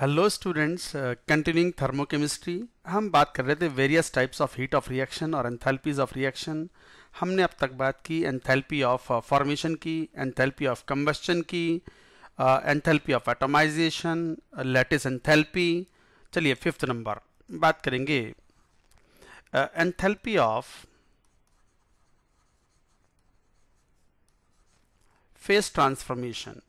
Hello students continuing thermochemistry हम बात कर रहे थे various types of heat of reaction और एंथैल्पीज ऑफ रिएक्शन हमने अब तक बात की एंथैल्पी ऑफ फॉर्मेशन की एंथैल्पी ऑफ कम्बस्चन की enthalpy of atomization lattice enthalpy चलिए फिफ्थ नंबर बात करेंगे enthalpy of phase transformation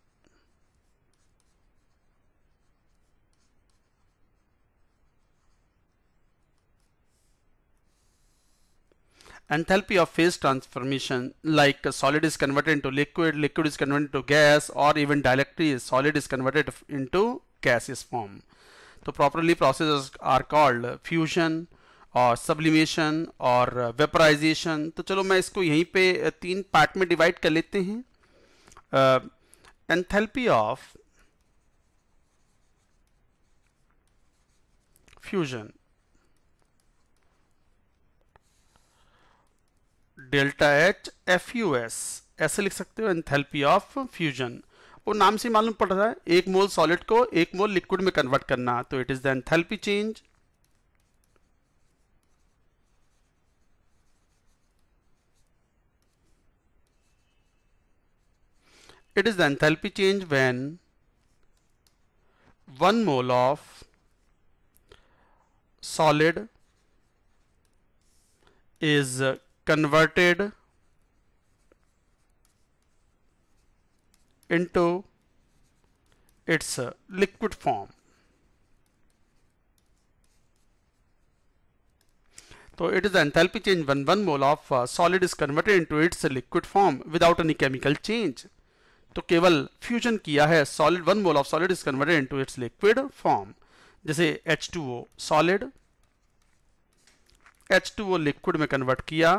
enthalpy of phase transformation like a solid is converted into liquid, liquid is converted into gas or even directly solid is converted into gaseous form. So properly processes are called fusion और sublimation और vaporization तो चलो मैं इसको यहीं पे तीन part में डिवाइड कर लेते हैं enthalpy of fusion delta H F U S ऐसे लिख सकते हो एंथैल्पी ऑफ फ्यूजन वो नाम से मालूम पड़ रहा है एक मोल सॉलिड को एक मोल लिक्विड में कन्वर्ट करना तो it is the enthalpy change it is the enthalpy change when one mole of solid is converted into its liquid form. So it is the enthalpy change when one mole of uh, solid is converted into its liquid form without any chemical change. तो केवल fusion किया है solid one mole of solid is converted into its liquid form जैसे H2O solid H2O liquid में convert किया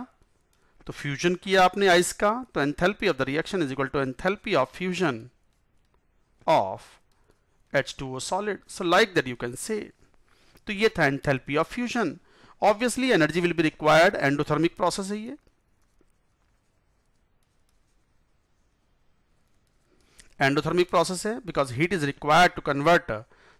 तो fusion किया आपने आइस का तो enthalpy of the reaction is equal to enthalpy of fusion of H H2O solid so like that you can say तो ये था enthalpy of fusion obviously energy will be required endothermic process है ये endothermic process है because heat is required to convert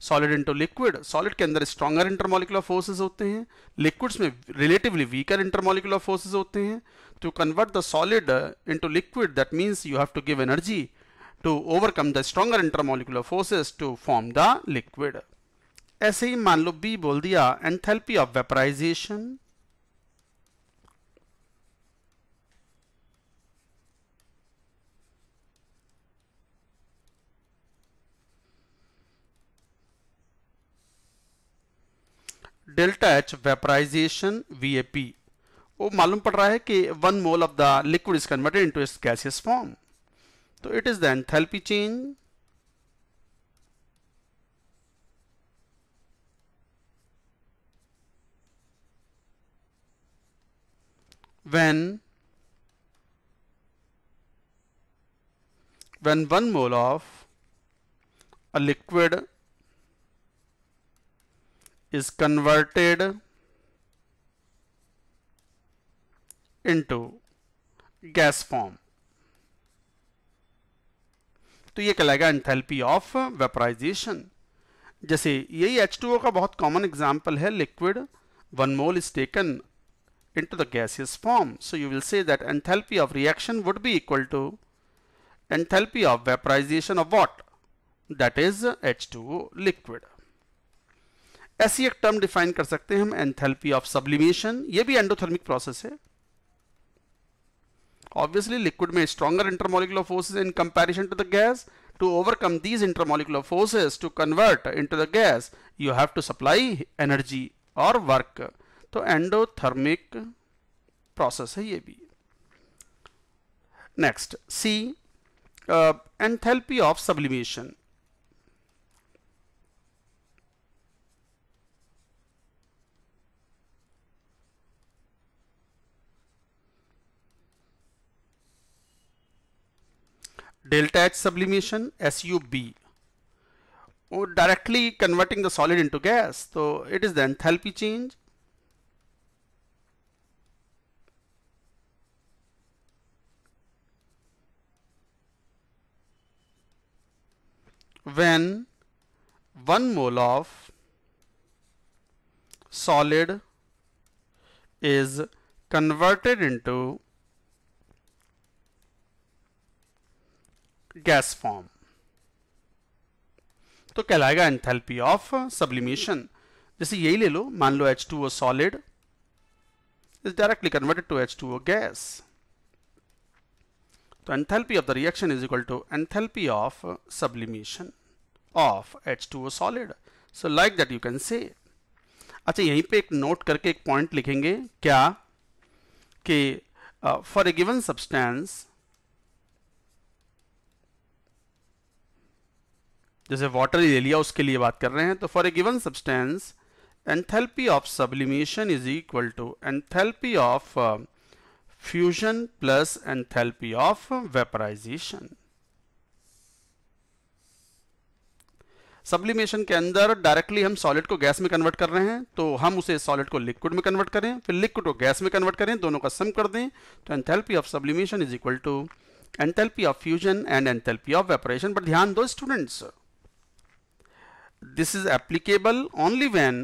solid into liquid solid के अंदर stronger intermolecular forces होते हैं लिक्विड्स में रिलेटिवली वीकर इंटरमोलिकुलर फोर्सेज होते हैं to convert the solid into liquid that means you have to give energy to overcome the stronger intermolecular forces to form the liquid ऐसे ही मान लो बी बोल दिया enthalpy of vaporization delta H vaporization P वो मालूम पड़ रहा है कि one mole of the liquid is converted into its gaseous form तो it is the enthalpy change when when one mole of a liquid is converted into gas form तो ये कहलाएगा of vaporization. Just जैसे यही H2O का बहुत common example है Liquid one mole is taken into the gaseous form. So you will say that enthalpy of reaction would be equal to enthalpy of vaporization of what? That is H2O liquid. ऐसी एक term define कर सकते हैं हम enthalpy of sublimation ये भी endothermic process है obviously liquid may stronger intermolecular forces in comparison to the gas to overcome these intermolecular forces to convert into the gas you have to supply energy or work तो एंडोथर्मिक process है ये भी next C enthalpy of sublimation delta H sublimation SUB or oh, directly converting the solid into gas. So it is the enthalpy change. when 1 mole of solid is converted into gas form तो कहलाएगा enthalpy of sublimation जैसे यही ले लो मान लो H two O solid is directly converted to H two O gas तो of the reaction is equal to equal of sublimation of H two O solid so like that you can say अच्छा यहीं पे एक note करके एक point लिखेंगे क्या कि फॉर ए गिवन सब्सटेंस जैसे वाटर ले लिया उसके लिए बात कर रहे हैं तो for a given substance enthalpy of sublimation is equal to enthalpy of fusion plus enthalpy of vaporization sublimation के अंदर डायरेक्टली हम सॉलिड को गैस में कन्वर्ट कर रहे हैं तो हम उसे सॉलिड को लिक्विड में कन्वर्ट करें फिर लिक्विड को गैस में कन्वर्ट करें दोनों का सम कर दें तो enthalpy of sublimation is equal to enthalpy of fusion and enthalpy of vaporization पर ध्यान दो students this is applicable only when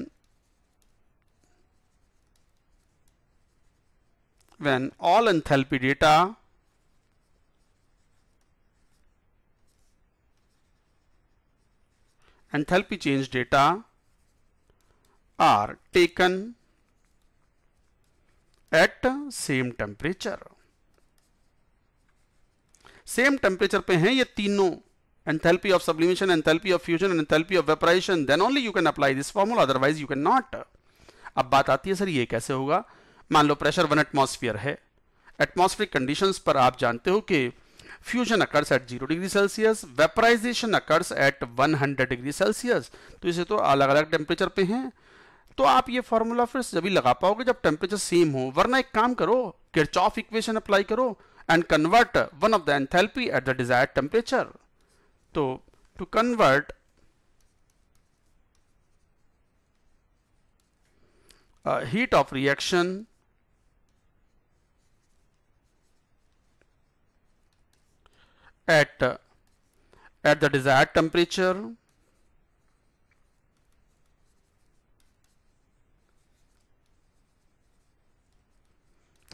when all enthalpy data enthalpy change data are taken at same temperature same temperature पे हैं ये तीनों enthalpy of sublimation, enthalpy of fusion, and enthalpy of vaporization, then only you can apply this formula, otherwise you cannot. ab baat aati hai sir ye kaise hoga मान लो pressure one atmosphere है atmospheric conditions पर आप जानते हो कि fusion occurs at zero degree Celsius vaporization occurs at 100 degree Celsius तो इसे तो अलग अलग टेम्परेचर पे हैं तो आप ये फॉर्मूला फिर जब लगा पाओगे जब टेम्परेचर सेम हो वरना एक काम करो किरचॉफ इक्वेशन अप्लाई करो and convert one of the enthalpy at the desired temperature तो to convert heat of reaction at at the desire temperature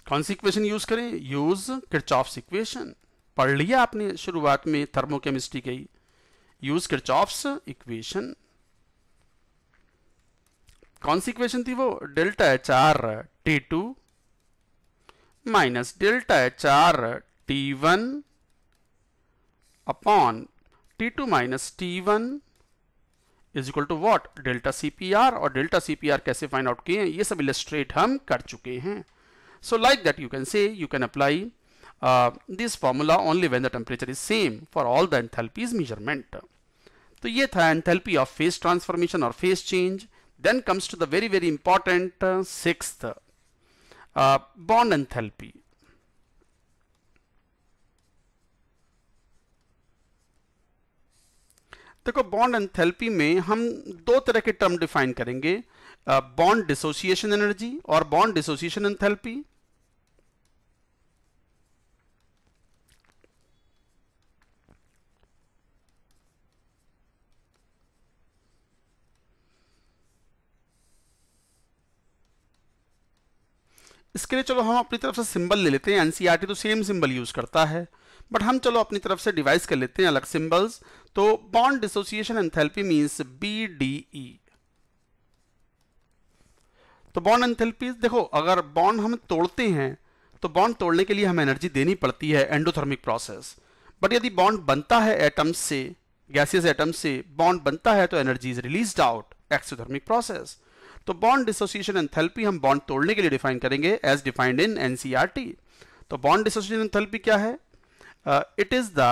कौन सी इक्वेशन यूज करें यूज ऑफ इक्वेशन पढ़ लिया आपने शुरुआत में थर्मोकेमिस्ट्री के यूज किरचॉफ्स इक्वेशन कौन सी इक्वेशन थी वो delta H R T two minus delta H R T one upon T two minus T one is equal to what delta CPR और डेल्टा सीपीआर कैसे फाइंड आउट किए हैं ये सब इलेस्ट्रेट हम कर चुके हैं so like that you can say you can apply uh, this formula only when the temperature is same for all the enthalpies measurement. तो ये था enthalpy of phase transformation or phase change. Then comes to the very very important uh, sixth uh, bond enthalpy. देखो bond enthalpy में हम दो तरह के term define करेंगे बॉन्ड डिसोसिएशन एनर्जी और बॉन्ड डिसोसिएशन एंथैल्पी इसके लिए चलो हम अपनी तरफ से सिंबल ले लेते हैं एन e तो सेम सिंबल यूज़ करता है बट हम चलो अपनी तरफ से डिवाइस कर लेते हैं अलग सिंबल्स तो bond dissociation enthalpy means B D E तो बॉन्ड एंथैल्पी देखो अगर बॉन्ड हम तोड़ते हैं तो बॉन्ड तोड़ने के लिए हमें एनर्जी देनी पड़ती है एंडोथर्मिक प्रोसेस बट यदि बॉन्ड बनता है एटम्स से गैसियस एटम्स से बॉन्ड बनता है तो energy is release out exothermic process तो बॉन्ड डिसोसिएशन एंथैल्पी हम बॉन्ड तोड़ने के लिए डिफाइन करेंगे एज डिफाइंड इन एनसीईआरटी तो बॉन्ड डिसोसिएशन एंथैल्पी क्या है it is the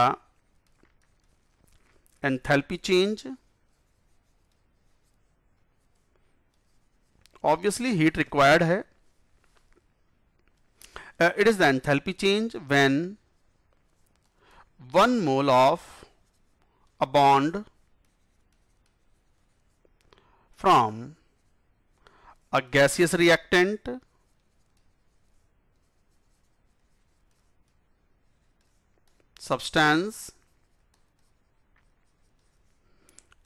enthalpy change obviously heat required है it is the enthalpy change when one mole of a bond from a gaseous reactant substance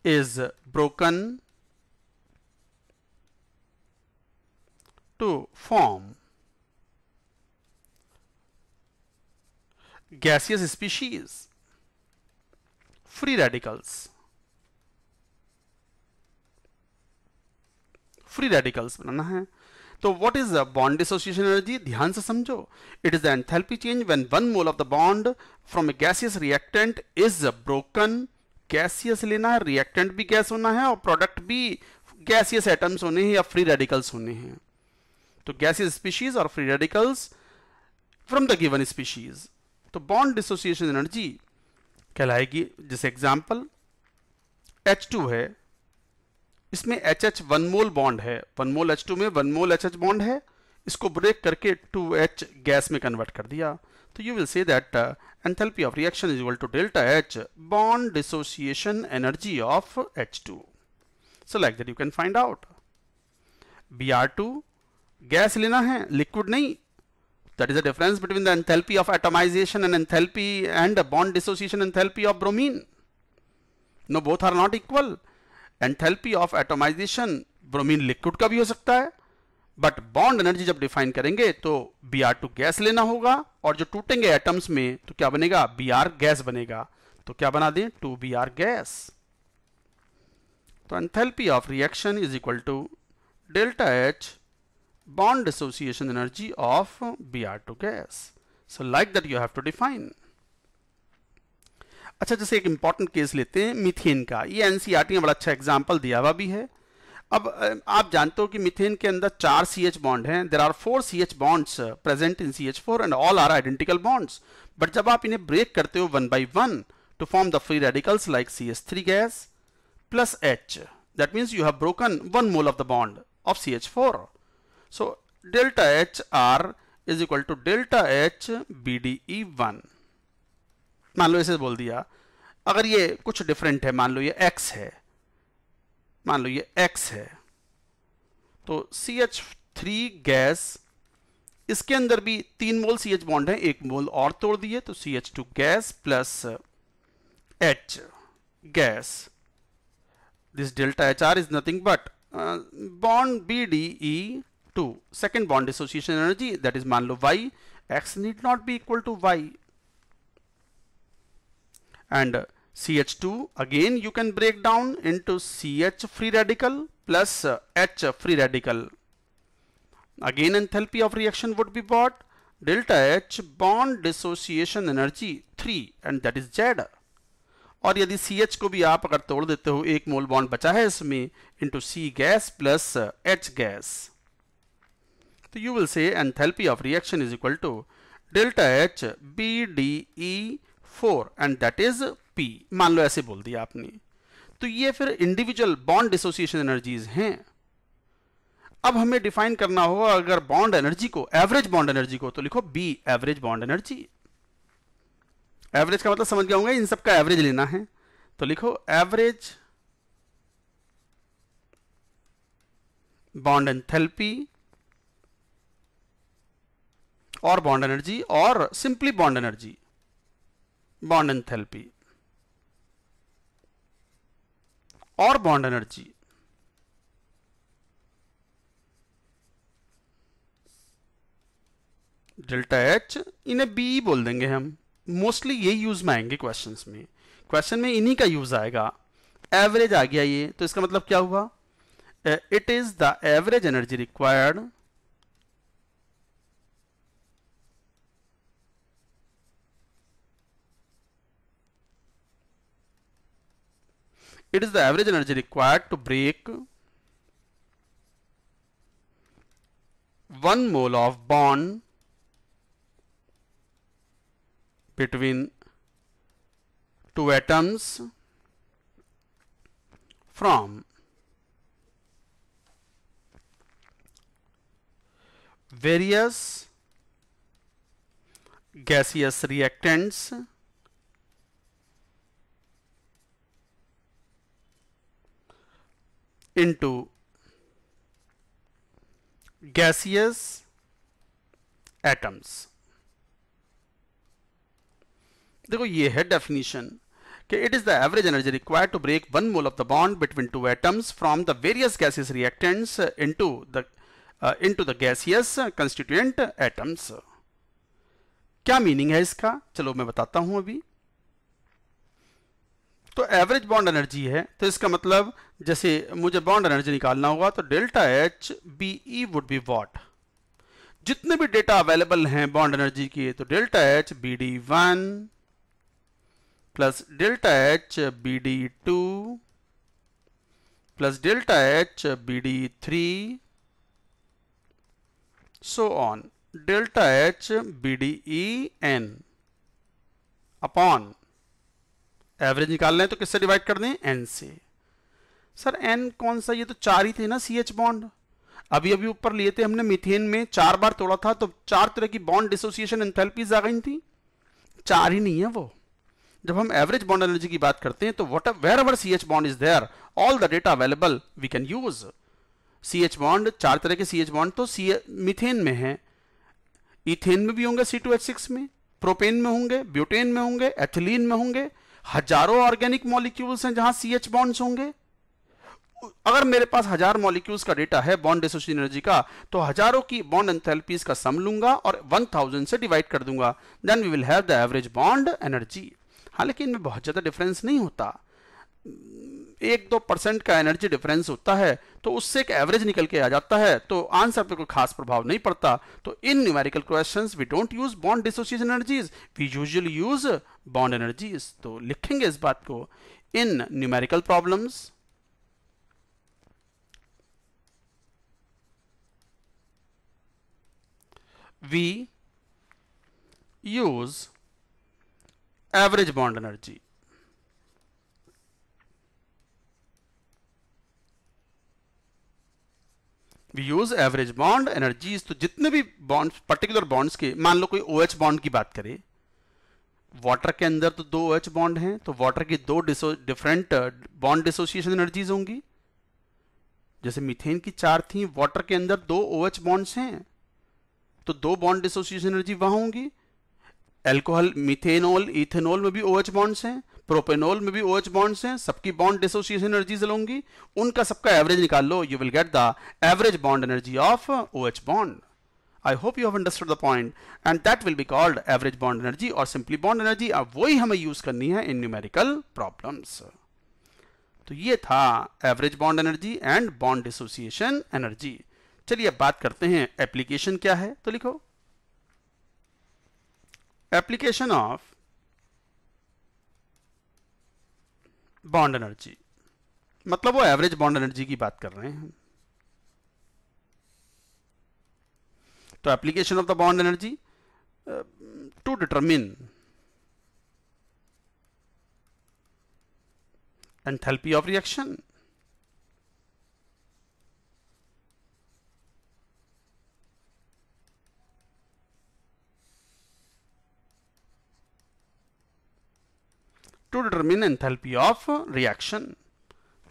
is broken to form gaseous species free radicals free radicals बनाना है तो what is bond dissociation energy ध्यान से समझो it is the enthalpy change when one mole of the bond from a gaseous reactant is broken gaseous लेना है reactant भी gas होना है और प्रोडक्ट भी गैसियस एटम्स होने हैं या फ्री रेडिकल्स होने हैं तो गैसियस स्पीशीज और free radicals from the given species तो बॉन्ड डिसोसिएशन एनर्जी कहलाएगी जैसे एग्जाम्पल H2 है इसमें H H one mole bond है वन मोल एच टू में one mole H H bond है इसको ब्रेक करके टू एच गैस में कन्वर्ट कर दिया तो you will say that enthalpy of reaction is equal to delta H bond dissociation energy of H two so like that you can find out B R two gas लेना है liquid नहीं that is the difference between the enthalpy of atomization and enthalpy and the bond dissociation enthalpy of bromine. No, both are not equal. Enthalpy of atomization bromine liquid का भी हो सकता है but bond energy जब define करेंगे तो B R two gas लेना होगा और जो टूटेंगे एटम्स में तो क्या बनेगा बी आर गैस बनेगा तो क्या बना दें टू बी आर गैस तो enthalpy of reaction is equal to delta H energy of B R two gas so like that you have to define अच्छा जैसे एक इंपॉर्टेंट केस लेते हैं मिथेन का ये एनसीईआरटी ने e बड़ा अच्छा एग्जाम्पल दिया हुआ भी है अब आप जानते हो कि मिथेन के अंदर चार सी एच बॉन्ड हैं there are four C H bonds present in C H four and all are identical bonds but जब आप इन्हें ब्रेक करते हो one by one to form the free radicals like C H three gas plus H that means you have broken one mole of the bond of C H four so delta H R is equal to delta H B D E one मान लो ऐसे बोल दिया अगर ये कुछ different है मान लो ये एक्स है मान लो ये एक्स है तो सी एच थ्री गैस इसके अंदर भी तीन मोल सी एच बॉन्ड है एक मोल और तोड़ दिए तो C H two gas plus H gas this delta H R is nothing but bond B D E two second bond association energy that is मान लो Y X need not be equal to Y and CH2 again you can break down into CH free radical plus uh, H free radical. Again enthalpy of reaction would be what? Delta H bond dissociation energy 3 and that is Z. और यदि C H को भी आप अगर तोड़ देते हो एक मोल बॉन्ड बचा है इसमें into C gas plus uh, H gas. तो you will say enthalpy of reaction is equal to delta H B D E four and that is P मान लो ऐसे बोल दिया आपने तो ये फिर इंडिविजुअल बॉन्ड डिसोसिएशन एनर्जीज हैं अब हमें डिफाइन करना होगा अगर बॉन्ड एनर्जी को एवरेज बॉन्ड एनर्जी को तो लिखो बी एवरेज बॉन्ड एनर्जी एवरेज का मतलब समझ गया होगा इन सब का एवरेज लेना है तो लिखो एवरेज बॉन्ड एंथैल्पी और बॉन्ड एनर्जी और simply bond energy bond enthalpy और बॉन्ड एनर्जी डेल्टा एच इन्हें बी बोल देंगे हम मोस्टली यही यूज में आएंगे क्वेश्चन में क्वेश्चन में इन्हीं का यूज आएगा एवरेज आ गया ये तो इसका मतलब क्या हुआ it is the average energy required It is the average energy required to break 1 mole of bond between two atoms from various gaseous reactants into gaseous atoms देखो ये है डेफिनेशन कि it is the average energy required to break one mole of the bond between two atoms from the various gaseous reactants into the into the gaseous constituent atoms क्या meaning है इसका चलो मैं बताता हूं अभी तो एवरेज बॉन्ड एनर्जी है तो इसका मतलब जैसे मुझे बॉन्ड एनर्जी निकालना होगा तो delta H B E would be what जितने भी डेटा अवेलेबल हैं बॉन्ड एनर्जी के तो delta H B D one plus delta H B D two plus delta H B D three so on delta H B D E N upon average निकालना है तो किससे divide कर दें N से sir N कौन सा ये तो चार ही थे ना सी एच बॉन्ड अभी अभी ऊपर लिए थे हमने मिथेन में चार बार तोड़ा था तो चार तरह की बॉन्ड डिसोसिएशन एंथैल्पीज आ गई थी चार ही नहीं है वो जब हम एवरेज बॉन्ड एनर्जी की बात करते हैं तो what wherever C H bond is there all the data available we can use C H bond चार तरह के सी एच बॉन्ड तो सी मिथेन में है इथेन में भी होंगे सी टू एच सिक्स में प्रोपेन में होंगे ब्यूटेन में होंगे एथिलीन में होंगे हजारों ऑर्गेनिक मॉलिक्यूल्स हैं जहां सी एच बॉन्ड्स होंगे अगर मेरे पास हजार मॉलिक्यूल्स का डेटा है बॉन्ड एसोसिएशन एनर्जी का तो हजारों की बॉन्ड एंथैल्पीज का सम लूंगा और 1000 से डिवाइड कर दूंगा then we will have the average bond energy हालांकि इनमें बहुत ज़्यादा डिफरेंस नहीं होता एक दो परसेंट का एनर्जी डिफरेंस होता है तो उससे एक एवरेज निकल के आ जाता है तो आंसर पर कोई खास प्रभाव नहीं पड़ता तो in numerical question we don't use bond dissociation energies we usually use bond energies तो लिखेंगे इस बात को in numerical problems we use average bond energy we use average bond energies तो जितने भी बॉन्ड पर्टिकुलर बॉन्ड्स के मान लो कोई ओ एच बॉन्ड की बात करें वाटर के अंदर तो दो ओ एच बॉन्ड हैं तो वाटर की दो डिफरेंट बॉन्ड डिसोसिएशन एनर्जीज होंगी जैसे मीथेन की चार थी वाटर के अंदर दो ओ एच बॉन्ड्स हैं तो दो बॉन्ड डिसोसिएशन एनर्जी वहां होंगी एल्कोहल मिथेनॉल इथेनॉल में भी ओ एच बॉन्ड्स हैं प्रोपेनोल में भी ओएच बॉन्ड्स हैं सबकी बॉन्ड डिसोसिएशन एनर्जी होंगी उनका सबका एवरेज निकाल लो you will get the average bond energy of O H bond I hope you have understood the point and that will be called average bond energy और simply bond energy अब वही हमें use करनी है इन numerical problems तो ये था average bond energy and bond dissociation energy चलिए अब बात करते हैं एप्लीकेशन क्या है तो लिखो एप्लीकेशन ऑफ बॉन्ड एनर्जी मतलब वो एवरेज बॉन्ड एनर्जी की बात कर रहे हैं तो application of the bond energy to determine enthalpy of reaction to determine enthalpy of reaction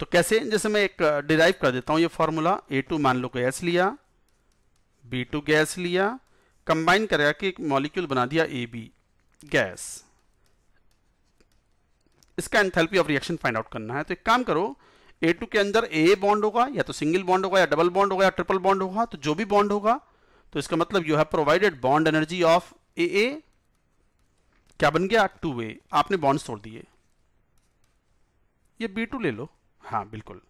तो कैसे जैसे मैं एक डिराइव uh, कर देता हूं ये फॉर्मूला ए टू मान लो गैस लिया बी टू गैस लिया कंबाइन करेगा कि एक मॉलिक्यूल बना दिया ए बी गैस इसका enthalpy of reaction find out करना है तो एक काम करो ए टू के अंदर ए बॉन्ड होगा या तो सिंगल बॉन्ड होगा या डबल बॉन्ड होगा या ट्रिपल बॉन्ड होगा तो जो भी बॉन्ड होगा तो इसका मतलब you have provided bond energy of A A क्या बन गया टू ए आपने बॉन्ड छोड़ दिए ये बी टू ले लो हाँ बिल्कुल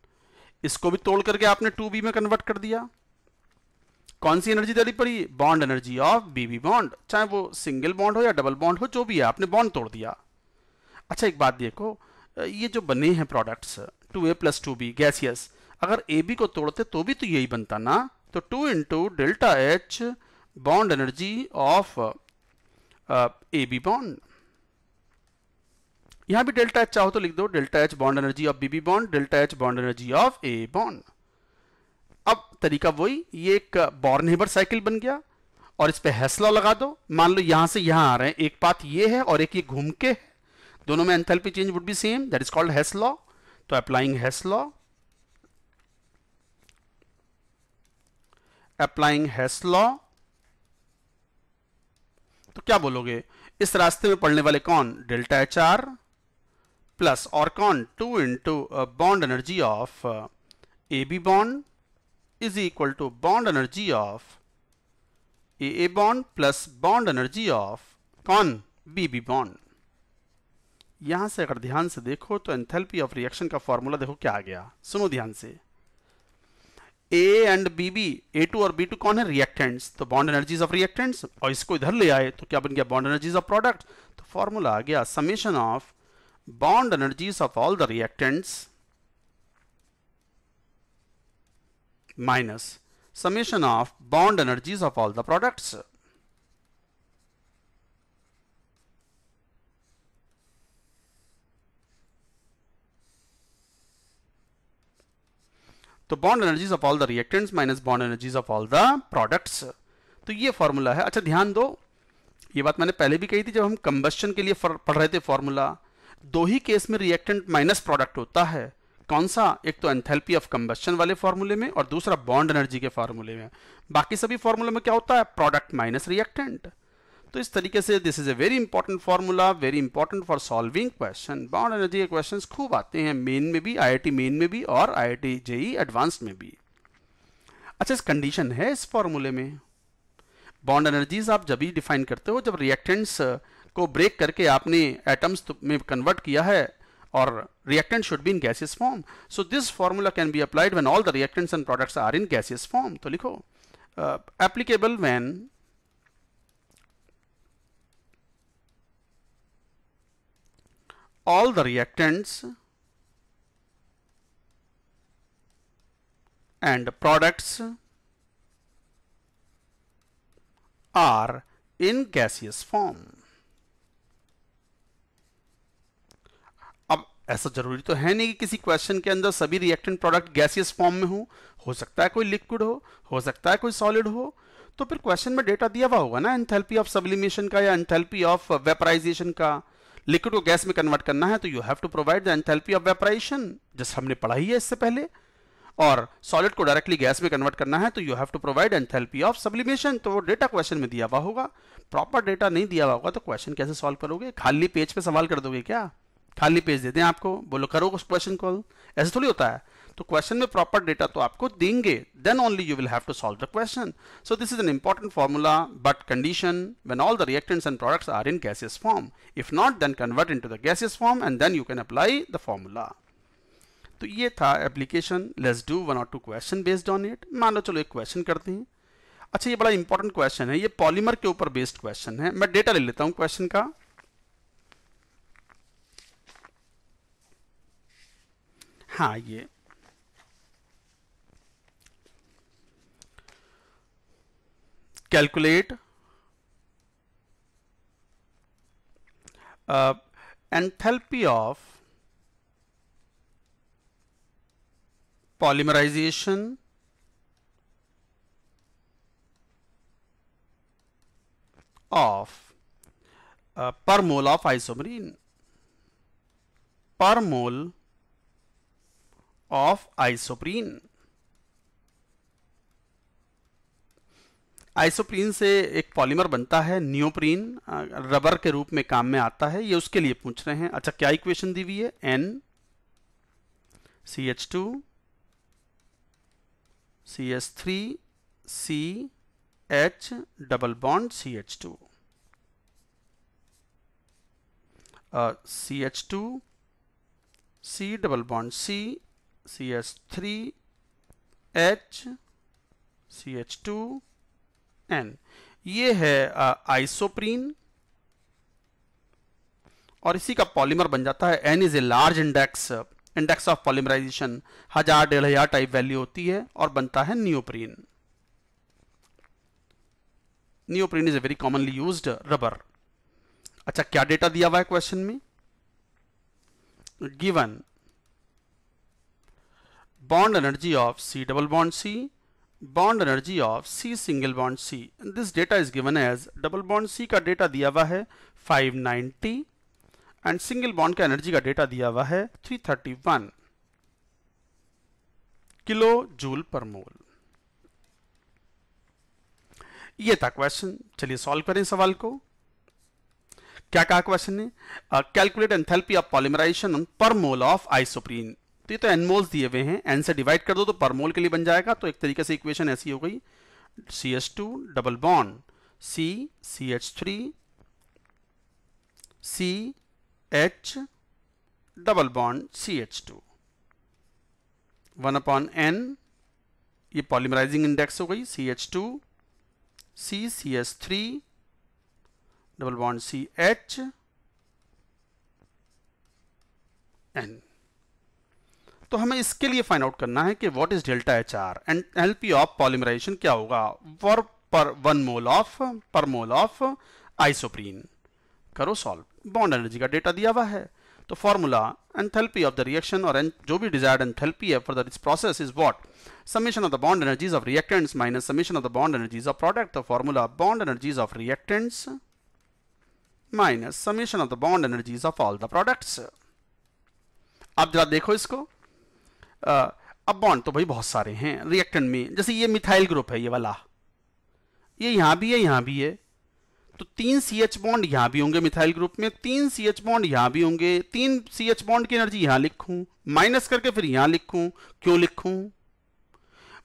इसको भी तोड़ करके आपने टू बी में कन्वर्ट कर दिया कौन सी एनर्जी देनी पड़ी bond energy of BB bond चाहे वो सिंगल बॉन्ड हो या डबल बॉन्ड हो जो भी है आपने बॉन्ड तोड़ दिया अच्छा एक बात देखो ये जो बने हैं products two A plus two B gaseous अगर ए बी को तोड़ते तो भी तो यही बनता ना तो two into delta H bond energy of A B bond यहां भी डेल्टा एच चाहो तो लिख दो delta H bond energy of BB bond delta H bond energy of A bond अब तरीका वही ये एक बॉर्नहेबर साइकिल बन गया और इस पे हैसला लगा दो मान लो यहां से यहां आ रहे हैं एक पाथ ये है और एक ये घूम के दोनों में enthalpy change would be same that is called Hess law तो applying Hess law applying Hess law तो क्या बोलोगे इस रास्ते में पढ़ने वाले कौन delta H R plus Orcon 2 into uh, bond energy of uh, AB bond is equal to bond energy of AA bond plus bond energy of con BB bond. यहां से अगर ध्यान से देखो तो एंथैल्पी ऑफ रिएक्शन का formula देखो क्या आ गया सुनो ध्यान से A and B B A two और बी टू कौन है रिएक्टेंट्स तो बॉन्ड एनर्जीज ऑफ रिएक्टेंट्स और इसको इधर ले आए तो क्या बन गया बॉन्ड एनर्जीज ऑफ प्रोडक्ट तो फॉर्मूला आ गया summation of bond energies of all the reactants minus summation of bond energies of all the products. तो bond energies of all the reactants minus bond energies of all the products तो ये formula है अच्छा ध्यान दो ये बात मैंने पहले भी कही थी जब हम कंबस्टन के लिए पढ़ रहे थे फॉर्मूला दो ही केस में रिएक्टेंट माइनस प्रोडक्ट होता है कौन सा एक तो एंथैल्पी ऑफ कंबस्शन वाले फार्मूले में और दूसरा बॉन्ड एनर्जी के फार्मूले में बाकी सभी फार्मूले में क्या होता है प्रोडक्ट माइनस रिएक्टेंट तो इस तरीके से this is a very important formula very important for solving question bond energy के क्वेश्चन खूब आते हैं मेन में भी आई मेन में भी और आई जेई एडवांस में भी अच्छा इस कंडीशन है इस फॉर्मूले में बॉन्ड एनर्जीज आप जब भी डिफाइन करते हो जब रिएक्टेंट्स को ब्रेक करके आपने एटम्स तो में कन्वर्ट किया है और reactant should be in gases form so this formula can be applied when all the reactants and products are in gases form तो लिखो applicable when all the reactants and products are in gaseous form ऐसा जरूरी तो है नहीं कि किसी question के अंदर सभी रिएक्टेंट प्रोडक्ट गैसियस फॉर्म में हो हो सकता है कोई लिक्विड हो हो सकता है कोई सॉलिड हो तो फिर क्वेश्चन में डेटा दिया हुआ होगा ना एंथैल्पी ऑफ सब्लिमेशन का या एंथैल्पी ऑफ वेपराइजेशन का लिक्विड को गैस में कन्वर्ट करना है तो you have to provide the enthalpy of vaporization जैसे हमने पढ़ा ही है इससे पहले और सॉलिड को डायरेक्टली गैस में कन्वर्ट करना है तो you have to provide enthalpy of sublimation तो वो डेटा क्वेश्चन में दिया हुआ होगा प्रॉपर डेटा नहीं दिया हुआ होगा तो क्वेश्चन कैसे सॉल्व करोगे खाली पेज पे सवाल कर दोगे क्या खाली पेज दे दें आपको बोलो करो उस क्वेश्चन को ऐसे थोड़ी होता है तो क्वेश्चन में प्रॉपर डेटा तो आपको देंगे then only you will have to solve the question so this is an important formula but condition when all the reactants and products are in gaseous form if not then convert into the gaseous form and then you can apply the formula तो ये था application let's do one और two question based on it मान लो चलो एक question करते हैं अच्छा ये बड़ा इंपॉर्टेंट क्वेश्चन है ये पॉलीमर के ऊपर बेस्ड क्वेश्चन है मैं डेटा ले लेता हूँ क्वेश्चन का हाँ ये calculate enthalpy of polymerization of per mole of आइसोमरीन पर मोल of isoprene. आइसोप्रीन से एक पॉलीमर बनता है न्योप्रीन रबर के रूप में काम में आता है ये उसके लिए पूछ रहे हैं अच्छा क्या इक्वेशन दी हुई है N C H two C H three C H double bond C H two C H two C double bond C C H H three C H two N ये है आइसोप्रीन और इसी का polymer बन जाता है N is a large index index of polymerization हजार डेढ़ हजार टाइप वैल्यू होती है और बनता है neoprene neoprene is a very commonly use rubber अच्छा क्या डेटा दिया हुआ है क्वेश्चन में given bond energy of C double bond C, bond energy of C single bond C. And this data is given as double bond C का data दिया हुआ है 590 and single bond का energy का data दिया हुआ है 331 किलो जूल पर मोल ये था क्वेश्चन चलिए सॉल्व करें सवाल को क्या कहा क्वेश्चन ने कैलकुलेट एंथैल्पी ऑफ पॉलीमराइजेशन पर मोल ऑफ आइसोप्रीन तो ये तो मोल्स दिए हुए हैं एन से डिवाइड कर दो तो परमोल के लिए बन जाएगा तो एक तरीके से इक्वेशन ऐसी हो गई C H two double bond C C H three C H double bond C H two one upon N ये पॉलीमराइजिंग इंडेक्स हो गई C H two C C H three double bond C H N तो हमें इसके लिए find out करना है कि what is delta H R enthalpy of polymerization क्या होगा for per one mole of per mole of isoprene करो सॉल्व बॉन्ड एनर्जी का डेटा दिया हुआ है तो formula enthalpy of the reaction और जो भी डिजायर्ड एंथैल्पी है for this process is what summation of the bond energies of reactants minus summation of the bond energies of product the formula bond energies of reactants minus summation of the bond energies of all the products अब जरा देखो इसको अब bond तो भाई बहुत सारे हैं रिएक्टेंट में जैसे ये मिथाइल ग्रुप है ये वाला ये यहां भी है यहां भी है तो तीन सी एच बॉन्ड यहां भी होंगे मिथाइल ग्रुप में तीन सी एच बॉन्ड यहां भी होंगे तीन सी एच बॉन्ड की एनर्जी यहां लिखूं माइनस करके फिर यहां लिखूं क्यों लिखूं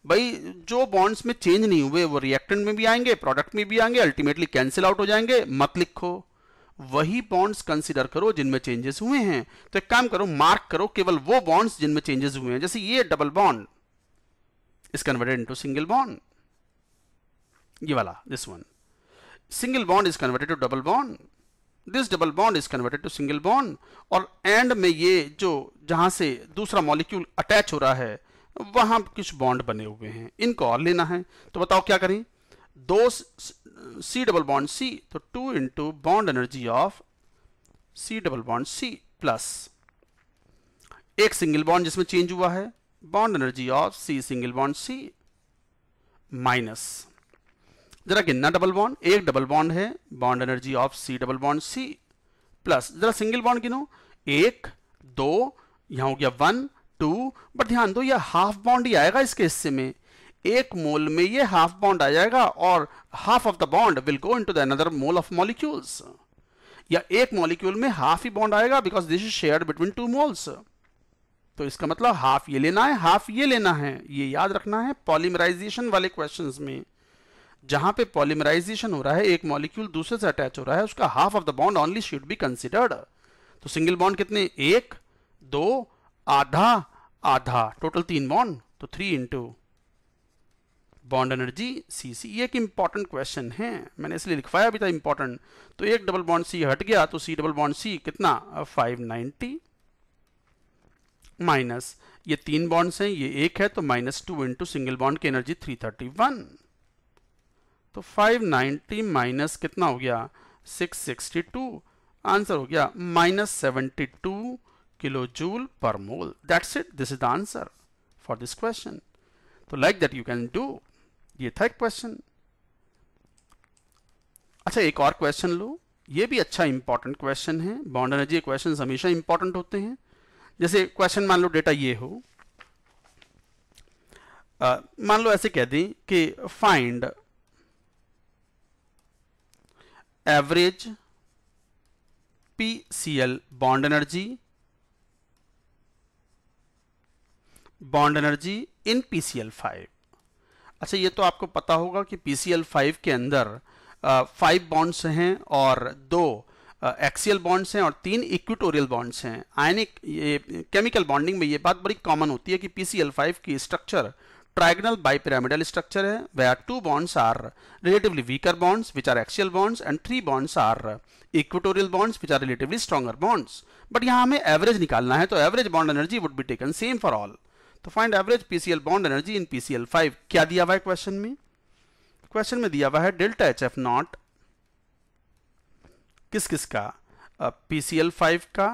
भाई जो बॉन्ड्स में चेंज नहीं हुए वो रिएक्टेंट में भी आएंगे प्रोडक्ट में भी आएंगे अल्टीमेटली कैंसिल आउट हो जाएंगे मत लिखो वही बॉन्ड्स कंसिडर करो जिनमें चेंजेस हुए हैं तो एक काम करो मार्क करो केवल वो बॉन्ड्स जिनमें चेंजेस हुए हैं जैसे ये double bond is converted into single bond ये वाला this one single bond is converted to double bond this double bond is converted to single bond और एंड में ये जो जहां से दूसरा मॉलिक्यूल अटैच हो रहा है वहां कुछ बॉन्ड बने हुए हैं इनको और लेना है तो बताओ क्या करें दो सी डबल बॉन्ड सी तो two into bond energy of C double bond C plus एक सिंगल बॉन्ड जिसमें चेंज हुआ है bond energy of C single bond C minus जरा गिनना डबल बॉन्ड एक डबल बॉन्ड है bond energy of C double bond C plus जरा single bond गिनो एक दो यहां हो गया वन टू बट ध्यान दो यह हाफ बॉन्ड ही आएगा इसके हिस्से में एक मोल में ये हाफ बॉन्ड आ जाएगा और half of the bond will go into the another mole of molecules या एक मॉलिक्यूल में हाफ ही बॉन्ड आएगा because this is share between two moles तो इसका मतलब हाफ ये लेना है हाफ ये लेना है ये याद रखना है पॉलीमराइजेशन वाले क्वेश्चन में जहां पे पॉलीमराइजेशन हो रहा है एक मॉलिक्यूल दूसरे से अटैच हो रहा है उसका half of the bond only should be considered तो सिंगल बॉन्ड कितने एक दो आधा आधा टोटल तीन बॉन्ड तो three into bond energy C C ये एक इंपॉर्टेंट क्वेश्चन है मैंने इसलिए लिखवाया भी था इंपॉर्टेंट तो एक डबल बॉन्ड सी हट गया तो सी डबल बॉन्ड सी कितना 590 माइनस ये तीन बॉन्ड्स हैं ये एक है तो minus two into single bond की एनर्जी 331 तो 590 माइनस कितना हो गया 662 आंसर हो गया minus seventy two kilo joule per mole that's it this is the answer for this question तो like that you can do ये था एक क्वेश्चन अच्छा एक और क्वेश्चन लो ये भी अच्छा इंपॉर्टेंट क्वेश्चन है बॉन्ड एनर्जी क्वेश्चन हमेशा इंपॉर्टेंट होते हैं जैसे क्वेश्चन मान लो डेटा ये हो मान लो ऐसे कह दें कि find average P C L bond energy bond energy in P C L five अच्छा ये तो आपको पता होगा कि फाइव के अंदर फाइव बॉन्ड्स हैं और दो एक्सियल बॉन्ड्स हैं और तीन इक्विटोरियल बॉन्ड्स हैं आयनिक ये केमिकल बॉन्डिंग में ये बात बड़ी कॉमन होती है कि पीसीएल फाइव की स्ट्रक्चर ट्राइगनल बाईपिरामिडल स्ट्रक्चर है we are two bonds are relatively weaker bonds which are axial bonds and three bonds are equatorial bonds which are relatively stronger bonds but यहाँ हमें average निकालना है तो average bond energy would be taken same for all तो find average PCl bond energy in PCl five क्या दिया हुआ है क्वेश्चन में क्वेश्चन में दिया हुआ है डेल्टा एच एफ नॉट किस किस का पीसीएल फाइव का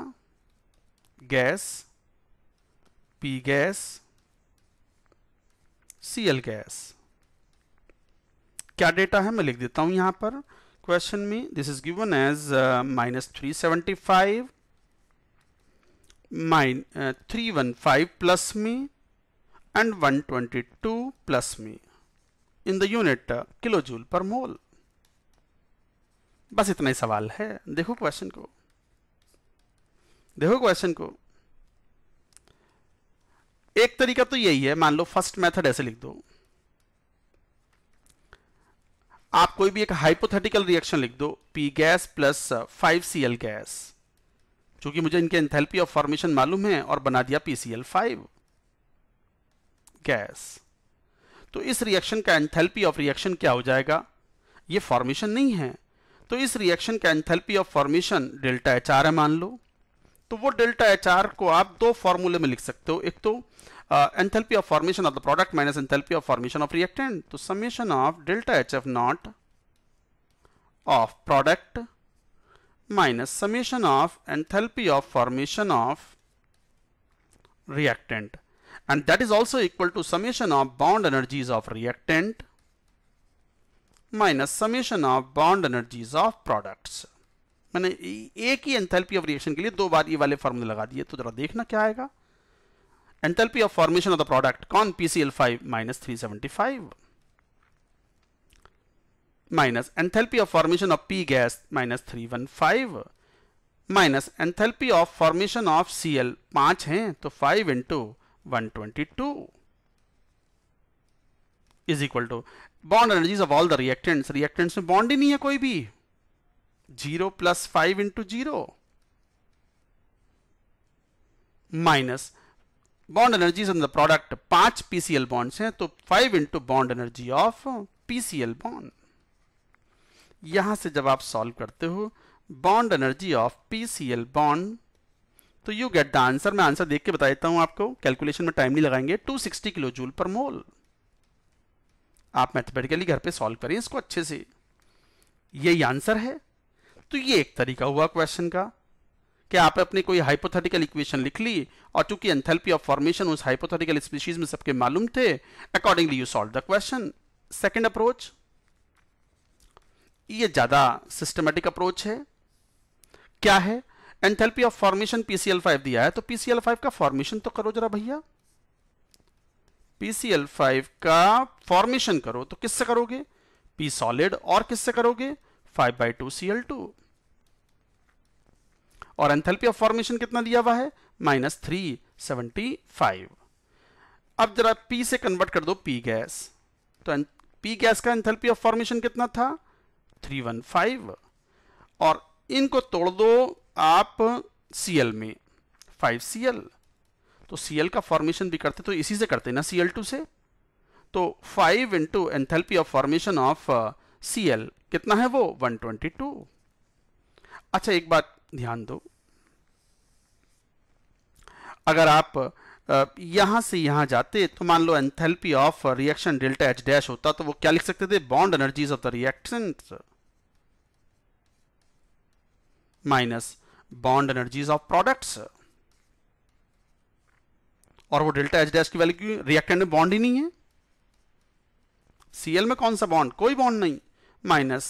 gas P gas Cl gas क्या डेटा है मैं लिख देता हूं यहां पर क्वेश्चन में this is given as minus three seventy five minus three one five plus में and 122 plus me in the unit kilojoule per mole बस इतना ही सवाल है देखो क्वेश्चन को देखो क्वेश्चन को एक तरीका तो यही है मान लो फर्स्ट मेथड ऐसे लिख दो आप कोई भी एक हाइपोथेटिकल रिएक्शन लिख दो P gas plus five C L gas चूंकि मुझे इनके एंथैल्पी ऑफ फॉर्मेशन मालूम है और बना दिया पी सी फाइव गैस तो इस रिएक्शन का एंथैल्पी ऑफ रिएक्शन क्या हो जाएगा ये फॉर्मेशन नहीं है तो इस रिएक्शन का enthalpy of formation delta H है मान लो तो वो डेल्टा एच को आप दो फॉर्मूले में लिख सकते हो एक तो enthalpy of formation of the product minus enthalpy of formation of reactant तो summation of delta H F naught of product minus summation of enthalpy of formation of reactant and that is also equal to summation of bound energies of reactant minus summation of bound energies of products मैंने एक ही enthalpy of reaction के लिए दो बार ये वाले फॉर्मूले लगा दिए तो जरा देखना क्या आएगा enthalpy of formation of the product कौन PCl5 minus 375 minus enthalpy of formation of P gas minus 315 minus enthalpy of formation of Cl 5 हैं तो 5 into 122 is equal to bond energies of all the reactants reactants में bond ही नहीं है कोई भी zero plus five into zero minus bond energies on the product पांच PCl bonds हैं तो five into bond energy of PCl bond यहां से जब आप सॉल्व करते हो bond energy of PCl bond तो यू गेट द आंसर मैं आंसर देख के बता देता हूं आपको कैलकुलेशन में टाइम नहीं लगाएंगे 260 किलो जूल पर मोल आप मैथमेटिकली घर पे सॉल्व करें इसको अच्छे से यही आंसर है तो ये एक तरीका हुआ क्वेश्चन का कि आप अपने कोई हाइपोथेटिकल इक्वेशन लिख ली और चूंकि एंथेल्पी ऑफ फॉर्मेशन उस हाइपोथेटिकल स्पीशीज में सबके मालूम थे accordingly you solve the question second approach ये ज्यादा सिस्टमेटिक अप्रोच है क्या है एंथेल्पी ऑफ फॉर्मेशन पीसीएल दिया है तो पीसीएल फाइव का फॉर्मेशन तो करो जरा भैया पीसीएल फाइव का फॉर्मेशन करो तो किससे करोगे पी सॉलिड और किससे करोगे five by two C L two और एंथेल्पी ऑफ फॉर्मेशन कितना दिया हुआ है माइनस थ्री सेवेंटी फाइव अब जरा पी से कन्वर्ट कर दो पी गैस तो पी गैस का एंथेल्पी ऑफ फॉर्मेशन कितना था थ्री वन फाइव और इनको तोड़ दो आप सी में फाइव सी तो सी का फॉर्मेशन भी करते तो इसी से करते ना सी से तो five into enthalpy of formation of C कितना है वो 122 अच्छा एक बात ध्यान दो अगर आप uh, यहां से यहां जाते तो मान लो enthalpy of reaction delta H dash होता तो वो क्या लिख सकते थे bond energies of the reaction minus bond energies of products और वो डेल्टा एच डैश की वैल्यू क्यों रिएक्टेंट में बॉन्ड ही नहीं है सीएल में कौन सा बॉन्ड कोई बॉन्ड नहीं माइनस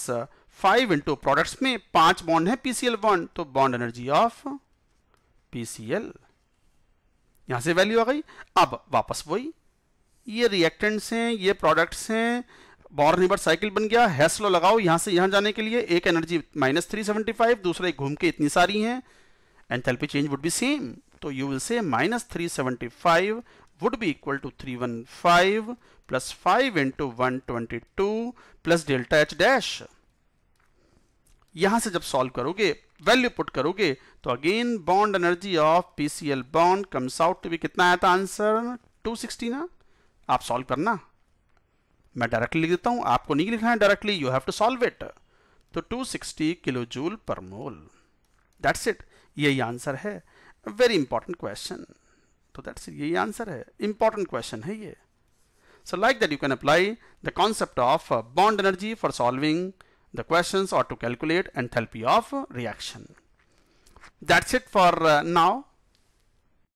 फाइव इंटू प्रोडक्ट्स में पांच बॉन्ड है पीसीएल बॉन्ड तो बॉन्ड एनर्जी ऑफ पीसीएल यहां से वैल्यू आ गई अब वापस वही ये रिएक्टेंट्स हैं ये प्रोडक्ट्स हैं बॉर्न हिबर्ट साइकिल बन गया हैस्लो लगाओ यहां से यहां जाने के लिए एक energy minus three seventy five दूसरा एक घूम के इतनी सारी हैं enthalpy change would be same तो you will say minus three seventy five three one five plus five into one twenty two plus delta H dash यहां से जब सॉल्व करोगे वैल्यू पुट करोगे तो again bond energy of PCl bond comes out to be कितना आया था answer to sixty ना आप सॉल्व करना मैं डायरेक्टली लिख देता हूं आपको नहीं लिखना है directly you have to solve it तो 260 kilo joule per mole that's it यही आंसर है वेरी इंपॉर्टेंट क्वेश्चन तो दैट्स इट यही आंसर है इंपॉर्टेंट क्वेश्चन है ये so like that you can apply the concept of bond energy for solving the question और to calculate end of reaction that's it for now